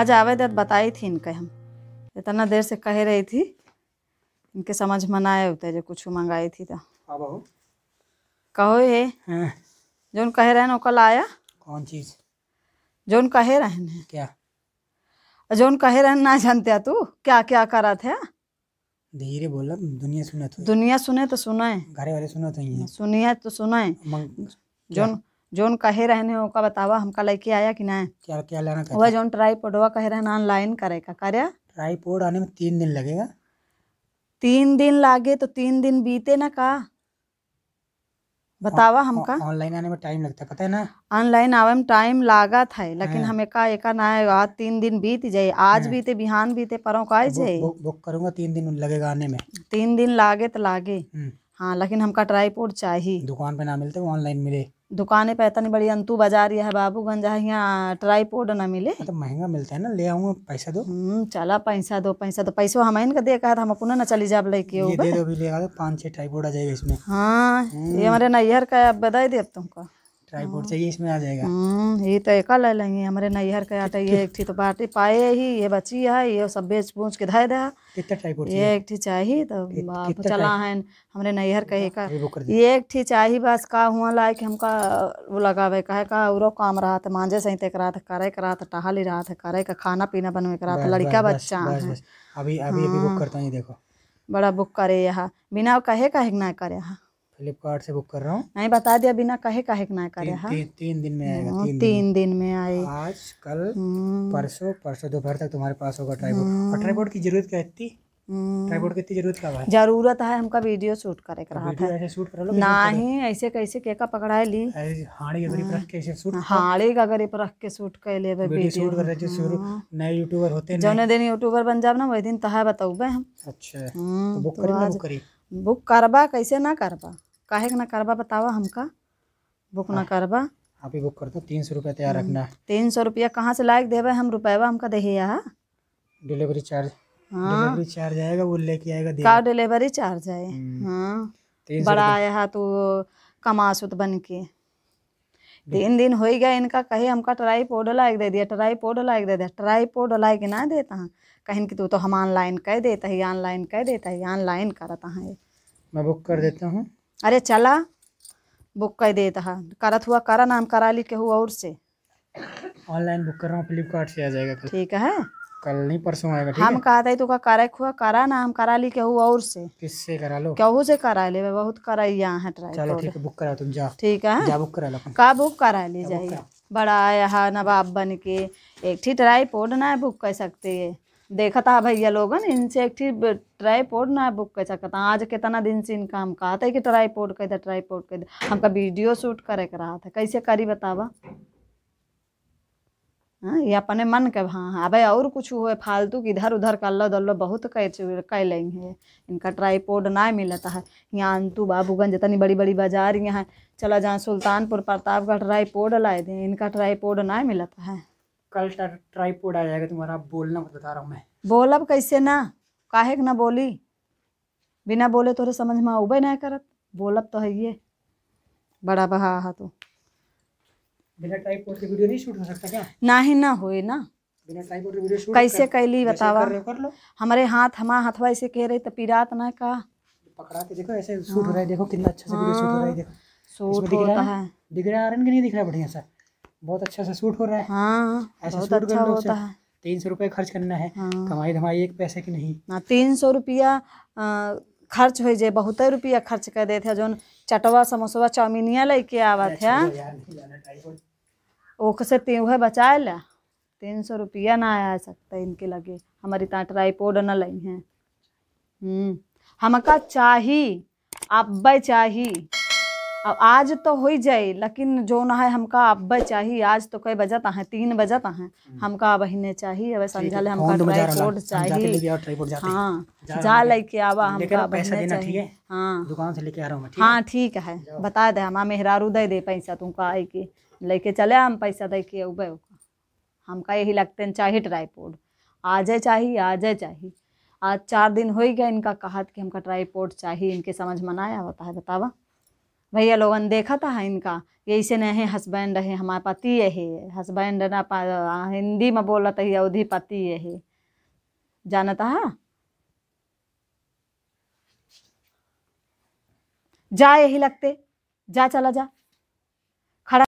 आज आवे दे बताई थी इनके हम इतना देर से कह रही थी इनके समझ में ना आए होते जो कुछ मंगाई थी तो हाँ कहो ये जो कह रहे हैं कल आया कौन चीज जो कह रहे हैं क्या जो कह रहे ना जानते तू क्या क्या करा थे धीरे बोला दुनिया सुने तो दुनिया सुने तो सुना है घरे वाले सुने तो सुनिए तो सुना है जो जोन कहे रहने ओका बतावा हमका लेके आया कि नहीं क्या क्या लेना वह जोन ट्राईपोडवा कहे रहने ऑनलाइन करे का करे ट्राईपोड आने में तीन दिन लगेगा तीन दिन लागे तो तीन दिन बीते ना का बतावा हमका ऑनलाइन आने में टाइम लगता पता है ना ऑनलाइन आवे में टाइम लागा था लेकिन हाँ। हमें का एक ना आएगा तीन दिन बीत जाए आज हाँ। बीते बिहान बीते परों का तो जाए बुक करूंगा तीन दिन लगेगा आने में तीन दिन लागे तो लागे हम्म। हाँ लेकिन हमका ट्राईपोर्ट चाहिए दुकान पे ना मिलते ऑनलाइन मिले दुकाने पे इतनी बड़ी अंतु बाजार यह बाबूगंज है यहाँ ट्राईपोर्ड ना मिले हाँ, तो महंगा मिलता है ना ले आऊंगा पैसा दो हम्म, चला पैसा दो पैसा दो पैसा हम इनका दे कहा हम अपना ना चली जाब लेके ये दे दो भी ले आ पाँच छह ट्राईपोर्ड आ जाएगा इसमें हाँ ये हम्म। हमारे नैहर का बधाई दे तुमको ट्राईपोर्ट चाहिए इसमें आ जाएगा हम्म, ये तो एक ले लेंगे हमारे नैहर का आटे ये एक तो बाटी पाए ही ये बची है ये सब बेच बूच के धाय दिया कितना ट्राईपोर्ट ये एक चाहिए तो चला है हमारे नैहर का एक ये एक चाहिए बस का हुआ लाए कि हमका वो लगावे कहे का और काम रहा था मांझे सही तक रहा था करे करा था टहल ही रहा था करे का खाना पीना बनवे करा था लड़का बच्चा अभी अभी अभी बुक हम्म। करता ही देखो बड़ा बुक करे यहाँ बिना कहे कहे ना करे यहाँ फ्लिपकार्ट से बुक कर रहा हूँ नहीं बता दिया बिना कहे कहे ना कर रहा ती, ती, तीन दिन में आएगा तीन, हम्म, तीन दिन, दिन में आए आज कल हम्म। परसों परसों दोपहर तक तुम्हारे पास होगा ट्राईपोर्ट और हम्म। ट्राईपोर्ट की जरूरत क्या थी ट्राइपॉड कितनी जरूरत का है जरूरत है हमका वीडियो शूट करे तो कर रहा था शूट कर लो ना ही ऐसे कैसे केका पकड़ा है ली हाड़ी के गरीब रख के ऐसे शूट हाड़ी का गरीब रख के शूट कर ले बे वीडियो शूट कर रहे थे शुरू नए यूट्यूबर होते हैं जौने दिन यूट्यूबर बन जाब ना वही दिन तहा बताऊबे हम अच्छा तो बुक तो करी बुक करबा कैसे ना करबा काहे ना करबा बतावा हमका बुक ना हाँ। करबा आप हाँ, ही बुक कर दो तीन सौ रुपया तैयार हम्म। रखना तीन सौ रुपया कहाँ से लायक देवे हम रुपया हमका दही यहाँ डिलीवरी चार्ज हाँ। डिलीवरी चार्ज आएगा वो लेके आएगा कार डिलीवरी चार्ज आए हम्म। हाँ बड़ा आया है तो कमासुत बन के तीन दिन हो गया इनका कहे हमका ट्राई पोड लाइक दे दिया ट्राई पोड लाइक दे दिया ट्राई पोड लाइक ना देता हाँ कहीं कि तू तो हम ऑनलाइन कह देता है ऑनलाइन कह देता है ऑनलाइन करता है मैं बुक कर देता हूँ अरे चला बुक कर देता है करत हुआ करा नाम करा ली के हुआ और से ऑनलाइन बुक कर रहा हूँ फ्लिपकार्ट से आ जाएगा कल ठीक है कल नहीं परसों आएगा हम कहा था तो का करा हुआ करा नाम करा ली केहू और से किससे करा लो केहू से करा ले बहुत करा यहाँ है ट्राई चलो ठीक है बुक करा तुम जाओ ठीक है जा बुक करा लो का बुक करा ली जाइए बड़ा आया नवाब बन के एक ठीक ट्राई पोड ना बुक कर सकते है देखा था भैया लोगन इनसे एक ट्राईपोर्ड ना बुक कर सकता आज कितना दिन से इनका हम कहा था कि ट्राईपोर्ड कह दे ट्राईपोर्ड कह दे हमका वीडियो शूट करे के रहा था कैसे करी बतावा हाँ ये अपने मन के हाँ भाई हाँ। और कुछ हुए फालतू की इधर उधर कल्लो दल्लो बहुत कह लेंगे इनका ट्राईपोर्ड ना मिलता है यहाँ अंतु बाबूगंज इतनी बड़ी बड़ी बाजार यहाँ चला जहाँ सुल्तानपुर प्रतापगढ़ ट्राईपोर्ड लाए दें इनका ट्राईपोर्ड ना मिलता है कल ट्राईपोड आ जाएगा तुम्हारा बोलना मत बता रहा हूँ मैं बोल अब कैसे ना काहे ना बोली बिना बोले तोरे समझ में उबे ना करत बोल अब तो है ये बड़ा बहा हा तो बिना ट्राईपोड के वीडियो नहीं शूट हो सकता क्या ना ही ना होए ना बिना ट्राईपोड के वीडियो शूट कैसे कैली बतावा हमारे हाथ हमा हथवा ऐसे कह रही तो पीरात ना का पकड़ा के देखो ऐसे शूट हो रहा है देखो कितना अच्छा से वीडियो शूट हो रहा है देखो हाँ, शूट हो रहा है दिख रहा है आरन के नहीं दिख रहा बढ़िया सा बहुत अच्छा सा सूट हो रहा है हाँ ऐसा बहुत सूट अच्छा होता है तीन सौ रुपये खर्च करना है हाँ। कमाई धमाई एक पैसे की नहीं हाँ तीन सौ रुपया खर्च हो जाए बहुत रुपया खर्च कर देते हैं जो चटवा समोसवा चाउमिनिया लेके आवा थे ओख से तीन बचाए ला तीन सौ रुपया ना आ सकता इनके लगे हमारी ता ट्राईपोड न लाई हैं हम्म, हमका चाही आप चाही अब आज तो हो जाए लेकिन जो ना है हमका अब चाहिए आज तो कई बजत है तीन बजत है हम्म। हमका अब हिने चाहिए अब समझा ले हमका तो ट्राईपोड चाहिए हाँ जा लेके आवा हमका पैसा देना ठीक है हाँ दुकान से लेके आ रहा हूँ हाँ ठीक है बता दे हम मेहरारू दे दे पैसा तुमका आई के लेके चले हम पैसा दे के उबे हमका यही लगते हैं चाहिए ट्राईपोड आ जाए चाहिए आ जाए चाहिए आज चार दिन हो ही गया इनका कहा कि हमका ट्राईपोर्ट चाहिए इनके समझ मनाया होता है बतावा भैया लोगन देखा था इनका यही नहीं हस्बैंड है हमारे पति है हस्बैंड ना हिंदी में बोला तो अवधि पति है जानता है जा यही लगते जा चला जा